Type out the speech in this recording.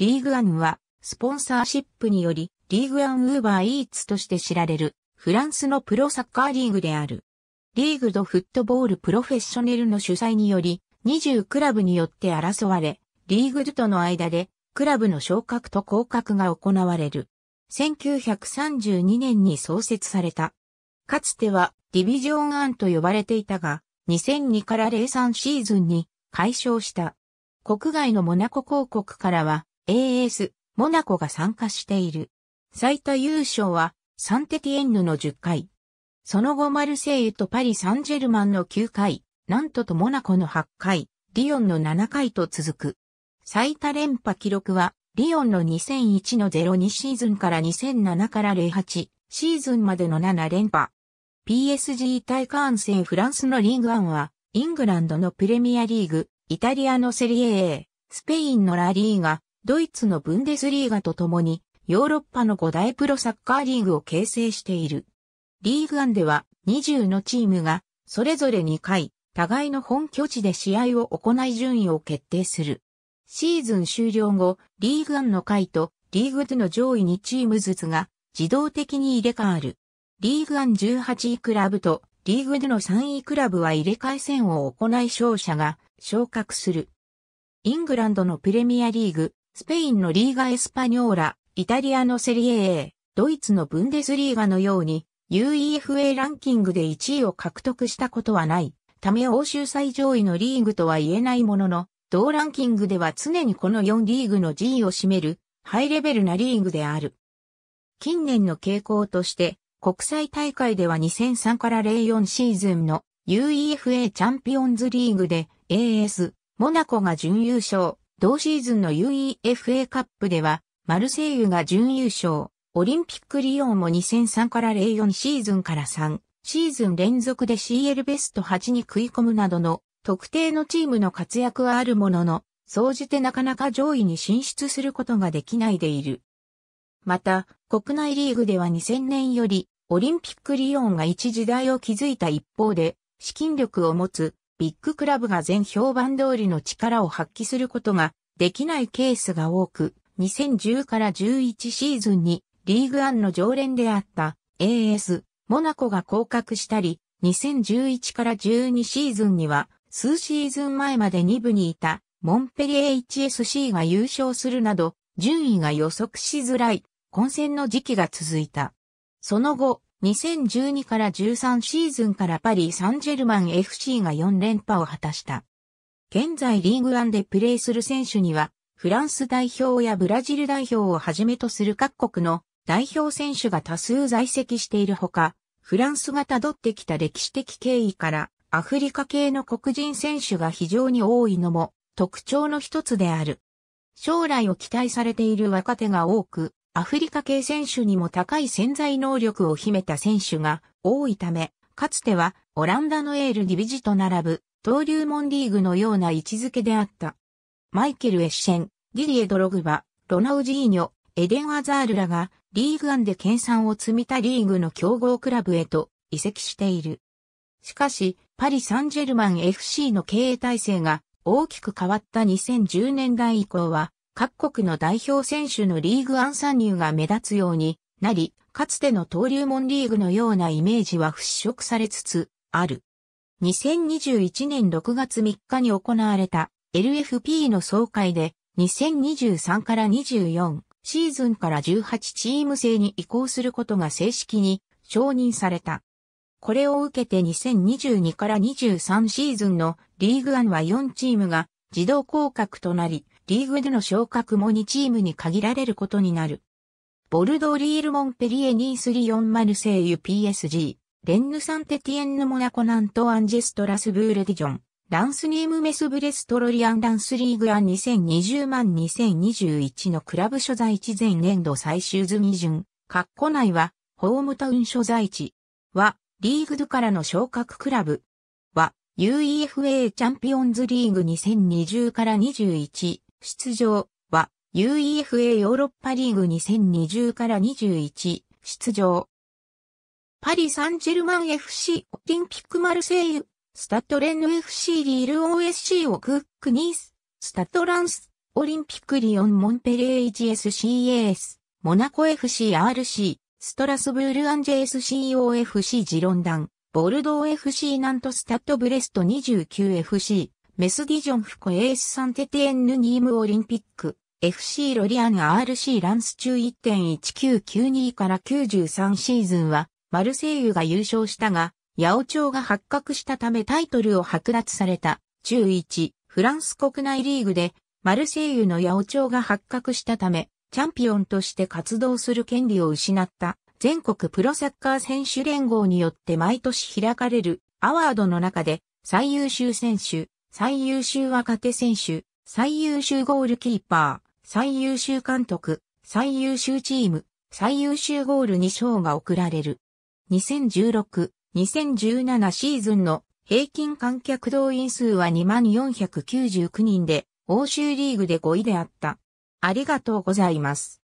リーグアンは、スポンサーシップにより、リーグアンウーバーイーツとして知られる、フランスのプロサッカーリーグである。リーグドフットボールプロフェッショネルの主催により、20クラブによって争われ、リーグドとの間で、クラブの昇格と降格が行われる。1932年に創設された。かつては、ディビジョンアンと呼ばれていたが、2002から03シーズンに解消した。国外のモナコ広告からは、AS、モナコが参加している。最多優勝は、サンテティエンヌの10回。その後マルセイユとパリ・サンジェルマンの9回、なんととモナコの8回、リオンの7回と続く。最多連覇記録は、リオンの2001の02シーズンから2007から08シーズンまでの7連覇。PSG 対カーン戦フランスのリーグ1は、イングランドのプレミアリーグ、イタリアのセリエ A、スペインのラリーが、ドイツのブンデスリーガと共に、ヨーロッパの5大プロサッカーリーグを形成している。リーグ案では20のチームが、それぞれ2回、互いの本拠地で試合を行い順位を決定する。シーズン終了後、リーグ案の回とリーグでの上位2チームずつが自動的に入れ替わる。リーグ案18位クラブとリーグでの3位クラブは入れ替え戦を行い勝者が昇格する。イングランドのプレミアリーグスペインのリーガ・エスパニョーラ、イタリアのセリエ A、ドイツのブンデスリーガのように UEFA ランキングで1位を獲得したことはない。ため欧州最上位のリーグとは言えないものの、同ランキングでは常にこの4リーグの G を占めるハイレベルなリーグである。近年の傾向として、国際大会では2003から04シーズンの UEFA チャンピオンズリーグで AS モナコが準優勝、同シーズンの UEFA カップでは、マルセイユが準優勝、オリンピックリオンも2003から04シーズンから3シーズン連続で CL ベスト8に食い込むなどの特定のチームの活躍はあるものの、総じてなかなか上位に進出することができないでいる。また、国内リーグでは2000年より、オリンピックリオンが一時代を築いた一方で、資金力を持つビッグクラブが全評判通りの力を発揮することができないケースが多く、2010から11シーズンにリーグアンの常連であった AS モナコが降格したり、2011から12シーズンには数シーズン前まで2部にいたモンペリエ HSC が優勝するなど順位が予測しづらい混戦の時期が続いた。その後、2012から13シーズンからパリ・サンジェルマン FC が4連覇を果たした。現在リーグワンでプレーする選手には、フランス代表やブラジル代表をはじめとする各国の代表選手が多数在籍しているほか、フランスが辿ってきた歴史的経緯からアフリカ系の黒人選手が非常に多いのも特徴の一つである。将来を期待されている若手が多く、アフリカ系選手にも高い潜在能力を秘めた選手が多いため、かつてはオランダのエールディビジと並ぶ登竜門リーグのような位置づけであった。マイケル・エッシェン、ディリエ・ドログバ、ロナウジーニョ、エデン・アザールらがリーグ案で研鑽を積みたリーグの強豪クラブへと移籍している。しかし、パリ・サンジェルマン FC の経営体制が大きく変わった2010年代以降は、各国の代表選手のリーグ暗参入が目立つようになり、かつての登竜門リーグのようなイメージは払拭されつつある。2021年6月3日に行われた LFP の総会で2023から24シーズンから18チーム制に移行することが正式に承認された。これを受けて2022から23シーズンのリーグワンは4チームが自動降格となり、リーグでの昇格も2チームに限られることになる。ボルドーリール・モンペリエ・ニース・リヨン・マルセイユ PSG、レンヌ・サンテティエンヌ・モナコ・ナント・アンジェスト・ラス・ブーレディジョン、ランスニーム・メス・ブレスト・ロリアン・ランスリーグアン2020万2021のクラブ所在地前年度最終済順、カッコ内は、ホームタウン所在地は、リーグドからの昇格クラブは、UEFA チャンピオンズリーグ2020から21出場は UEFA ヨーロッパリーグ2020から21出場。パリ・サンジェルマン FC、オリンピック・マルセイユ、スタッレンヌ FC リール OSC をクック・ニース、スタッランス、オリンピック・リオン・モンペレジ s c a s モナコ FCRC、ストラスブール・アンジェ SCOFC ジロンダン、ボルドー FC ナントスタッドブレスト 29FC、メスディジョンフコエースサンテテエンヌニームオリンピック、FC ロリアン RC ランス中1.1992から93シーズンは、マルセイユが優勝したが、八王朝が発覚したためタイトルを剥奪された、中1、フランス国内リーグで、マルセイユの八王朝が発覚したため、チャンピオンとして活動する権利を失った、全国プロサッカー選手連合によって毎年開かれるアワードの中で、最優秀選手、最優秀若手選手、最優秀ゴールキーパー、最優秀監督、最優秀チーム、最優秀ゴールに賞が贈られる。2016、2017シーズンの平均観客動員数は2499人で、欧州リーグで5位であった。ありがとうございます。